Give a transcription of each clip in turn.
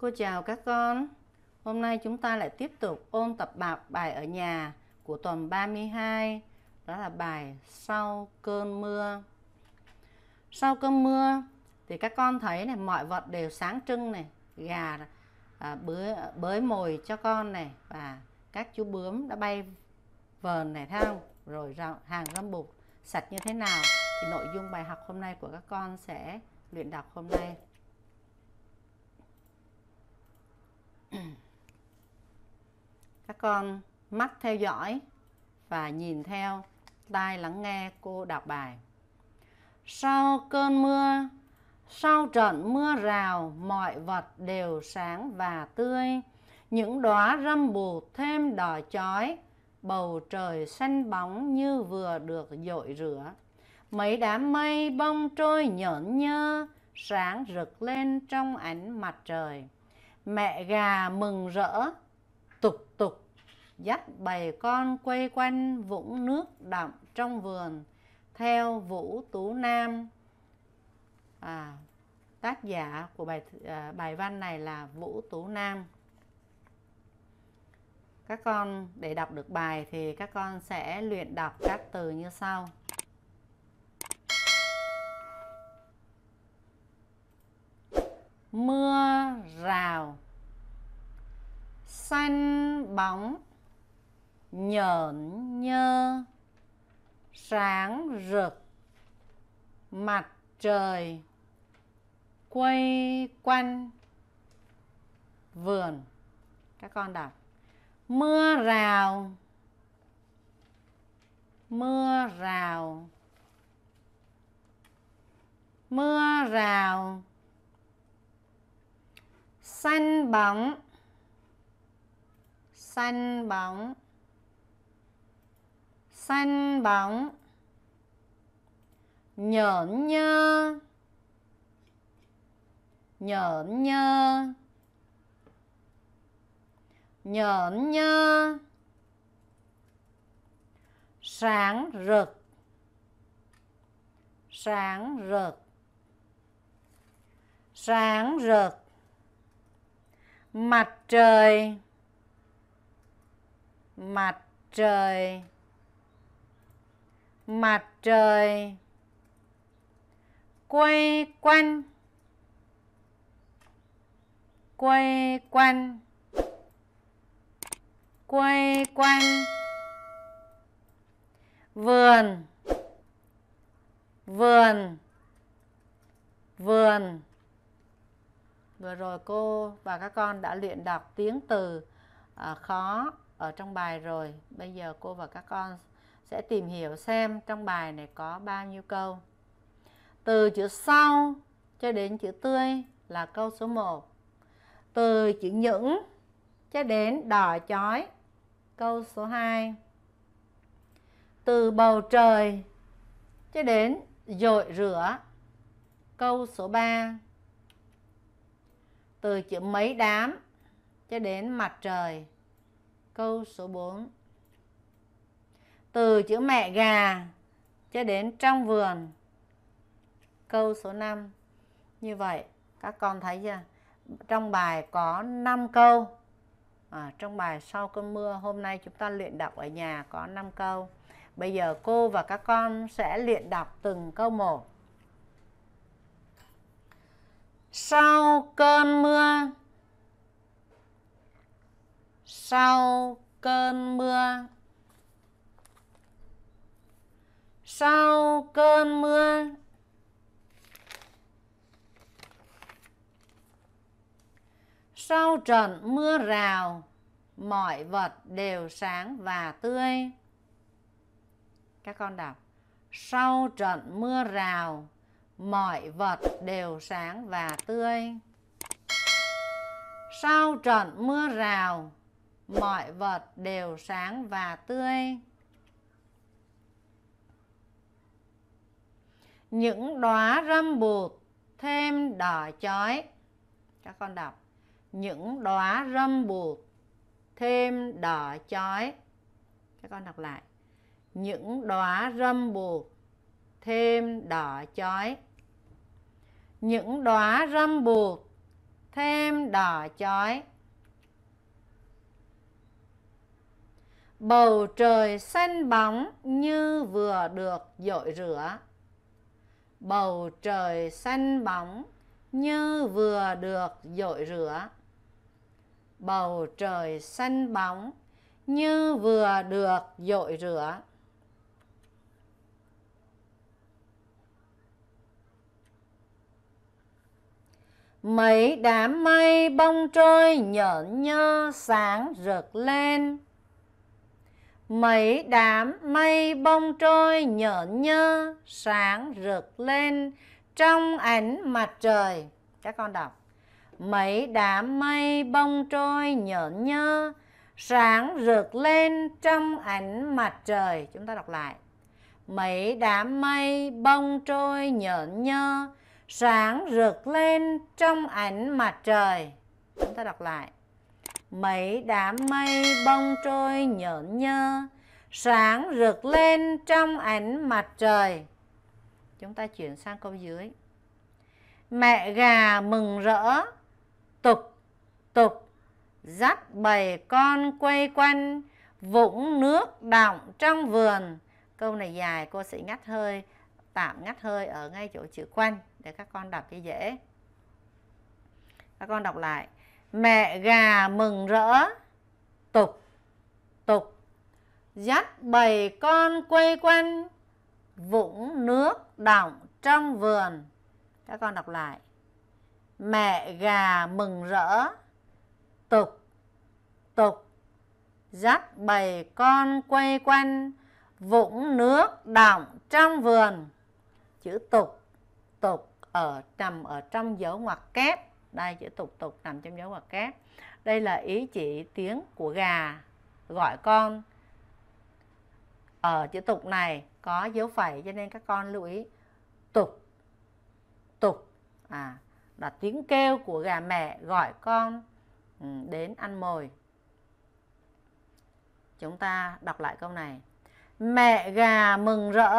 Cô chào các con. Hôm nay chúng ta lại tiếp tục ôn tập bài ở nhà của tuần 32. Đó là bài Sau cơn mưa. Sau cơn mưa thì các con thấy này mọi vật đều sáng trưng này, gà à, bới, bới mồi cho con này và các chú bướm đã bay vờn này thấy không? Rồi hàng râm bụt sạch như thế nào thì nội dung bài học hôm nay của các con sẽ luyện đọc hôm nay các con mắt theo dõi và nhìn theo tai lắng nghe cô đọc bài sau cơn mưa sau trận mưa rào mọi vật đều sáng và tươi những đóa râm bụt thêm đỏ chói bầu trời xanh bóng như vừa được dội rửa mấy đám mây bông trôi nhởn nhơ sáng rực lên trong ánh mặt trời mẹ gà mừng rỡ tục tục dắt bầy con quay quanh vũng nước đậm trong vườn theo vũ tú nam à, tác giả của bài à, bài văn này là vũ tú nam các con để đọc được bài thì các con sẽ luyện đọc các từ như sau mưa xanh bóng nhởn nhơ sáng rực mặt trời quay quanh vườn các con đọc mưa rào mưa rào mưa rào xanh bóng xanh bóng xanh bóng nhởn nhơ nhởn nhơ nhởn nhơ sáng rực sáng rực sáng rực mặt trời mặt trời mặt trời quay quanh quay quanh quay quanh vườn vườn vườn vừa rồi cô và các con đã luyện đọc tiếng từ à, khó ở trong bài rồi bây giờ cô và các con sẽ tìm hiểu xem trong bài này có bao nhiêu câu từ chữ sau cho đến chữ tươi là câu số 1 từ chữ những cho đến đỏ chói câu số 2 từ bầu trời cho đến dội rửa câu số 3 từ chữ mấy đám cho đến mặt trời Câu số 4 Từ chữ mẹ gà cho đến trong vườn Câu số 5 Như vậy các con thấy chưa? Trong bài có 5 câu à, Trong bài sau cơn mưa hôm nay chúng ta luyện đọc ở nhà có 5 câu Bây giờ cô và các con sẽ luyện đọc từng câu một Sau cơn mưa sau cơn mưa sau cơn mưa sau trận mưa rào mọi vật đều sáng và tươi các con đọc sau trận mưa rào mọi vật đều sáng và tươi sau trận mưa rào mọi vật đều sáng và tươi những đóa râm bụt thêm đỏ chói các con đọc những đóa râm bụt thêm đỏ chói các con đọc lại những đóa râm bụt thêm đỏ chói những đóa râm bụt thêm đỏ chói Bầu trời xanh bóng như vừa được dội rửa. Bầu trời xanh bóng như vừa được dội rửa. Bầu trời xanh bóng như vừa được dội rửa. Mấy đám mây bông trôi nhởn nhơ sáng rực lên. Mấy đám mây bông trôi nhợn nhơ, sáng rực lên trong ánh mặt trời. Các con đọc. Mấy đám mây bông trôi nhợn nhơ, sáng rực lên trong ánh mặt trời. Chúng ta đọc lại. Mấy đám mây bông trôi nhợn nhơ, sáng rực lên trong ánh mặt trời. Chúng ta đọc lại mấy đám mây bông trôi nhởn nhơ sáng rực lên trong ánh mặt trời chúng ta chuyển sang câu dưới mẹ gà mừng rỡ tục tục dắt bầy con quay quanh vũng nước đọng trong vườn câu này dài cô sẽ ngắt hơi tạm ngắt hơi ở ngay chỗ chữ quanh để các con đọc cho dễ các con đọc lại Mẹ gà mừng rỡ, tục, tục, dắt bầy con quay quanh, vũng nước đọng trong vườn. Các con đọc lại. Mẹ gà mừng rỡ, tục, tục, dắt bầy con quay quanh, vũng nước đọng trong vườn. Chữ tục, tục ở nằm ở trong dấu ngoặc kép đây chữ tục tục nằm trong dấu ngoặc kép đây là ý chỉ tiếng của gà gọi con ở chữ tục này có dấu phẩy cho nên các con lưu ý tục tục à là tiếng kêu của gà mẹ gọi con ừ, đến ăn mồi chúng ta đọc lại câu này mẹ gà mừng rỡ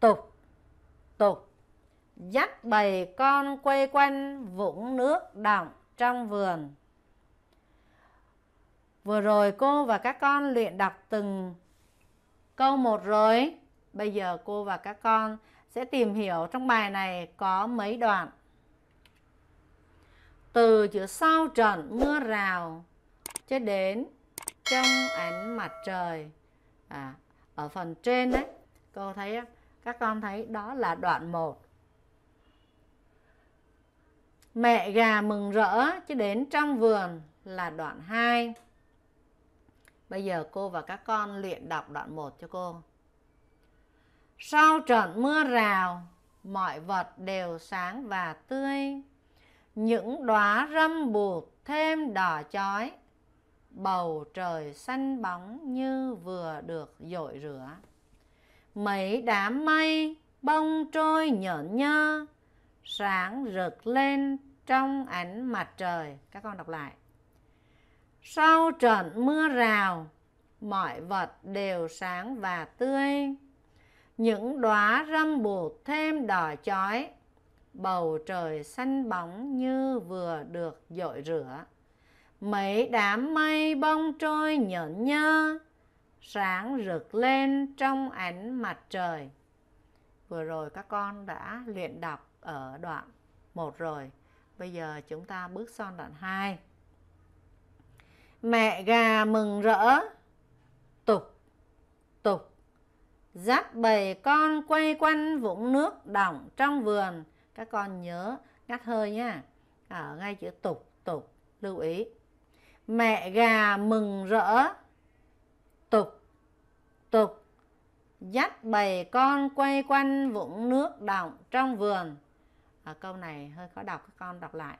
tục tục dắt bầy con quay quanh vũng nước đọng trong vườn vừa rồi cô và các con luyện đọc từng câu một rồi bây giờ cô và các con sẽ tìm hiểu trong bài này có mấy đoạn từ chữ sau trận mưa rào cho đến trong ánh mặt trời à, ở phần trên đấy cô thấy các con thấy đó là đoạn 1 Mẹ gà mừng rỡ chứ đến trong vườn là đoạn 2. Bây giờ cô và các con luyện đọc đoạn 1 cho cô. Sau trận mưa rào, mọi vật đều sáng và tươi. Những đóa râm bụt thêm đỏ chói. Bầu trời xanh bóng như vừa được dội rửa. Mấy đám mây bông trôi nhợn nhơ sáng rực lên trong ánh mặt trời. Các con đọc lại. Sau trận mưa rào, mọi vật đều sáng và tươi. Những đóa râm bụt thêm đỏ chói, bầu trời xanh bóng như vừa được dội rửa. Mấy đám mây bông trôi nhợn nhơ, sáng rực lên trong ánh mặt trời. Vừa rồi các con đã luyện đọc ở đoạn 1 rồi. Bây giờ chúng ta bước sang đoạn 2. Mẹ gà mừng rỡ, tục, tục, dắt bầy con quay quanh vũng nước đỏng trong vườn. Các con nhớ ngắt hơi nha, ở à, ngay chữ tục, tục, lưu ý. Mẹ gà mừng rỡ, tục, tục, dắt bầy con quay quanh vũng nước đọng trong vườn ở ờ, câu này hơi khó đọc các con đọc lại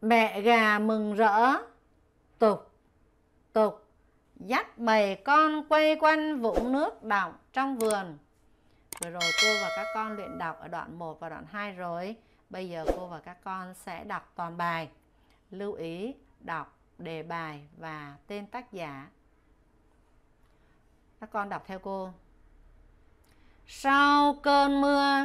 mẹ gà mừng rỡ tục tục dắt bầy con quay quanh vũng nước đọng trong vườn vừa rồi cô và các con luyện đọc ở đoạn 1 và đoạn 2 rồi bây giờ cô và các con sẽ đọc toàn bài lưu ý đọc đề bài và tên tác giả các con đọc theo cô sau cơn mưa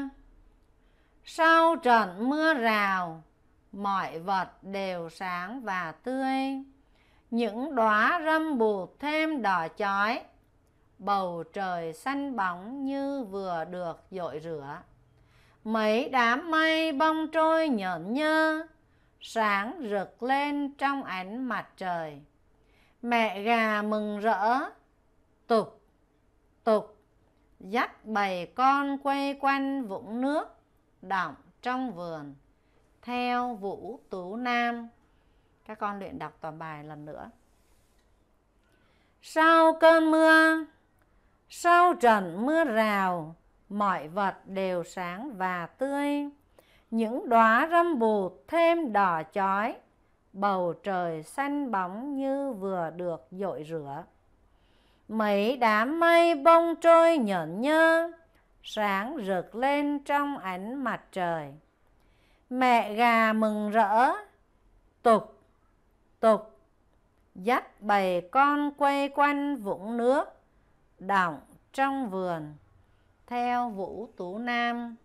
sau trận mưa rào, mọi vật đều sáng và tươi. Những đóa râm bụt thêm đỏ chói. Bầu trời xanh bóng như vừa được dội rửa. Mấy đám mây bông trôi nhợn nhơ, sáng rực lên trong ánh mặt trời. Mẹ gà mừng rỡ, tục, tục, dắt bầy con quay quanh vũng nước động trong vườn theo vũ tú nam các con luyện đọc toàn bài lần nữa sau cơn mưa sau trận mưa rào mọi vật đều sáng và tươi những đóa râm bụt thêm đỏ chói bầu trời xanh bóng như vừa được dội rửa mấy đám mây bông trôi nhợn nhơ sáng rực lên trong ánh mặt trời. Mẹ gà mừng rỡ, tục, tục, dắt bầy con quay quanh vũng nước, đọng trong vườn, theo Vũ Tú Nam.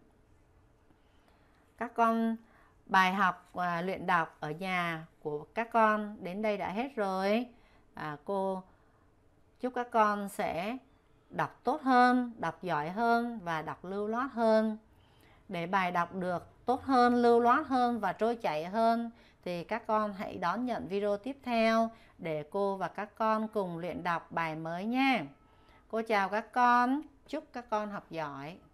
Các con bài học à, luyện đọc ở nhà của các con đến đây đã hết rồi. À, cô chúc các con sẽ đọc tốt hơn đọc giỏi hơn và đọc lưu loát hơn để bài đọc được tốt hơn lưu loát hơn và trôi chảy hơn thì các con hãy đón nhận video tiếp theo để cô và các con cùng luyện đọc bài mới nha cô chào các con chúc các con học giỏi